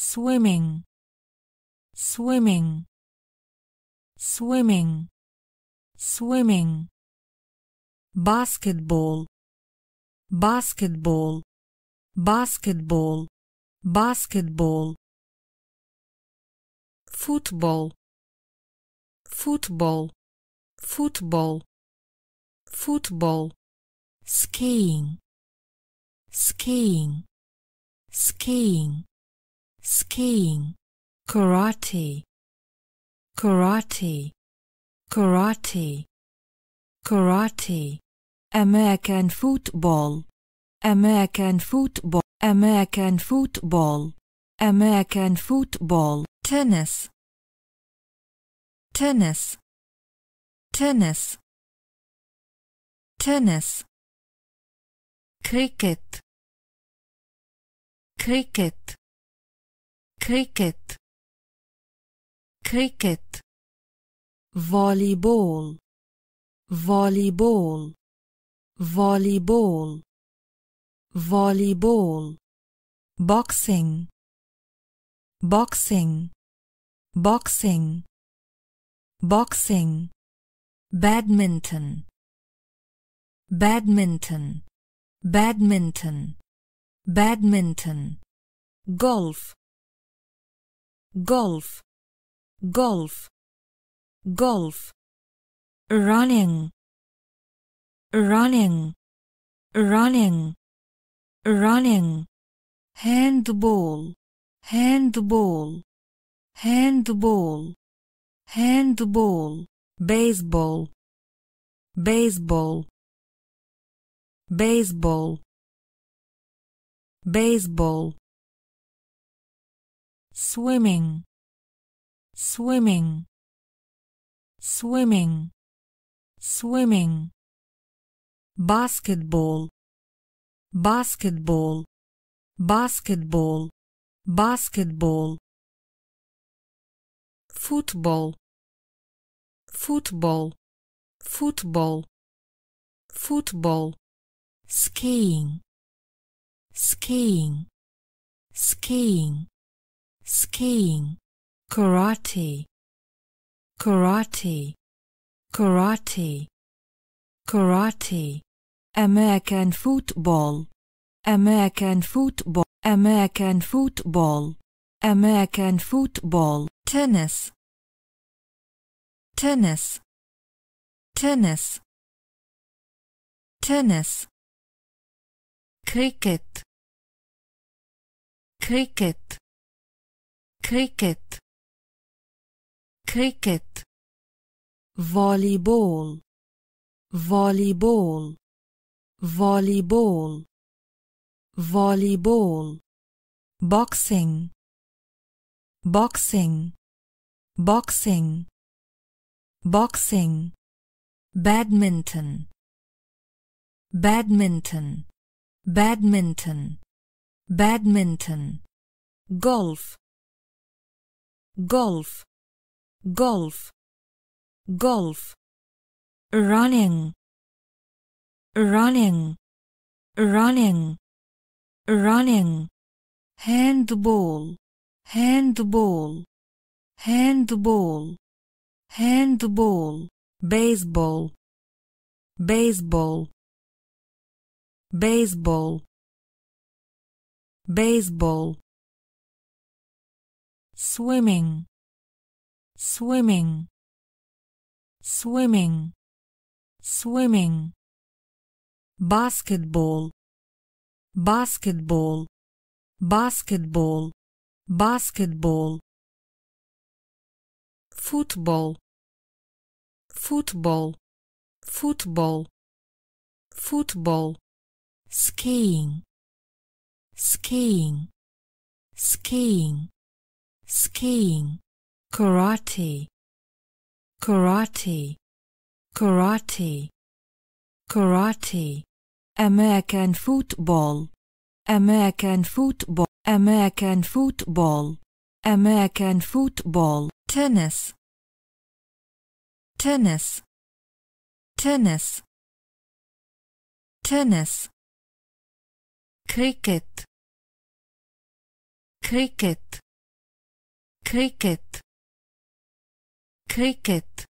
swimming swimming swimming swimming basketball basketball basketball basketball football football football football skiing skiing skiing skiing, karate, karate, karate, karate, American football, American football, American football, American football, tennis, tennis, tennis, tennis, cricket, cricket cricket cricket volleyball volleyball volleyball volleyball boxing boxing boxing boxing badminton badminton badminton badminton golf golf golf golf running running running running handball handball handball handball baseball baseball baseball baseball swimming swimming swimming swimming basketball basketball basketball basketball football football football football skiing skiing skiing skiing, karate, karate, karate, karate, American football, American football, American football, American football, tennis, tennis, tennis, tennis, cricket, cricket cricket cricket volleyball volleyball volleyball volleyball boxing boxing boxing boxing badminton badminton badminton badminton golf golf, golf, golf. Running, running, running, running. Handball, handball, handball, handball. Baseball, baseball, baseball, baseball swimming swimming swimming swimming basketball basketball basketball basketball football football football football skiing skiing skiing skiing, karate, karate, karate, karate, American football, American football, American football, American football, tennis, tennis, tennis, tennis, cricket, cricket cricket cricket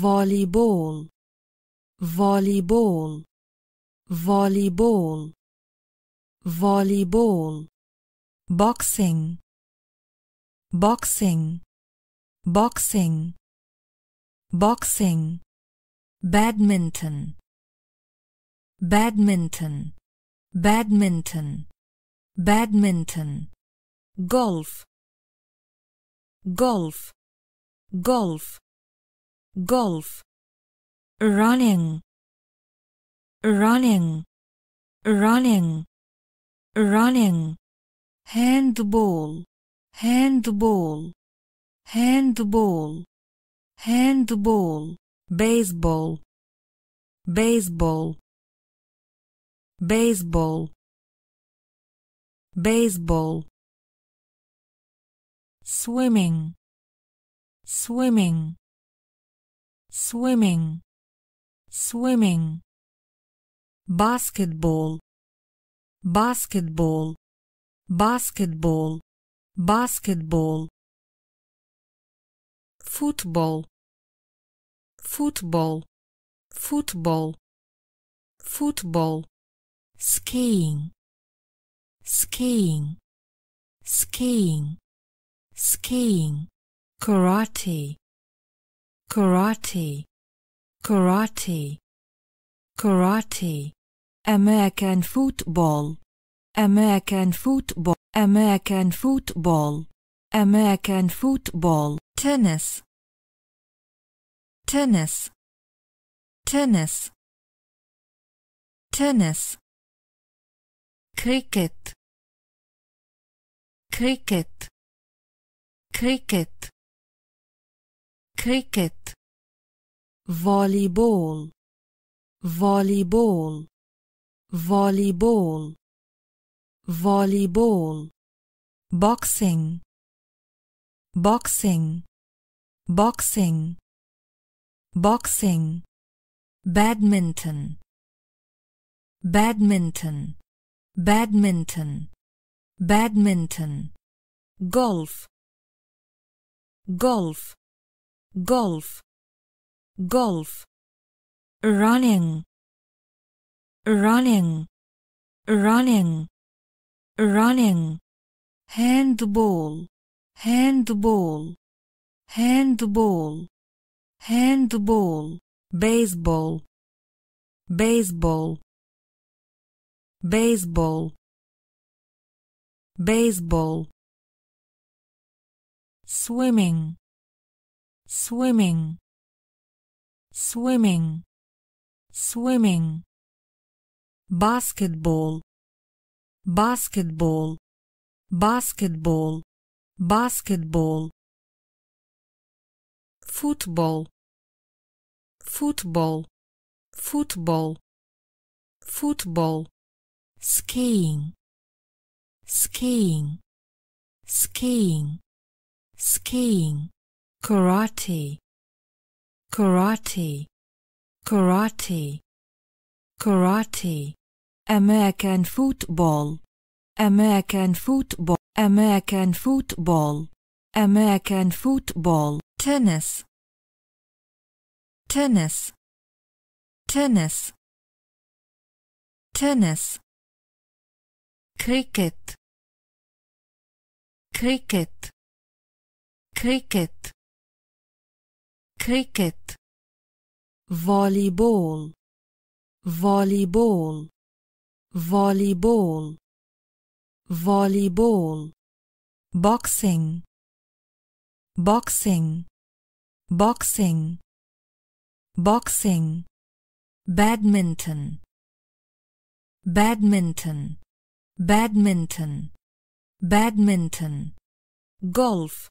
volleyball volleyball volleyball volleyball boxing boxing boxing boxing badminton badminton badminton badminton golf golf, golf, golf. Running, running, running, running. Handball, handball, handball, handball. Baseball, baseball, baseball, baseball swimming swimming swimming swimming basketball basketball basketball basketball football football football football skiing skiing skiing skiing, karate, karate, karate, karate, American football, American football, American football, American football, tennis, tennis, tennis, tennis, cricket, cricket cricket cricket volleyball volleyball volleyball volleyball boxing boxing boxing boxing badminton badminton badminton badminton golf golf, golf, golf. Running, running, running, running. Handball, handball, handball, handball. Baseball, baseball, baseball, baseball swimming swimming swimming swimming basketball basketball basketball basketball football football football football skiing skiing skiing skiing, karate, karate, karate, karate, American football, American football, American football, American football, tennis, tennis, tennis, tennis, cricket, cricket cricket cricket volleyball volleyball volleyball volleyball boxing boxing boxing boxing badminton badminton badminton badminton golf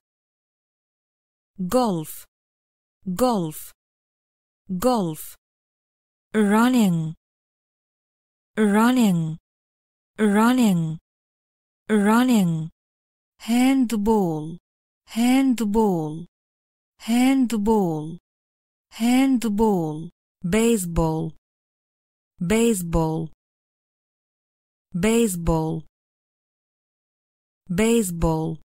golf, golf, golf. Running, running, running, running. Handball, handball, handball, handball. Baseball, baseball, baseball, baseball.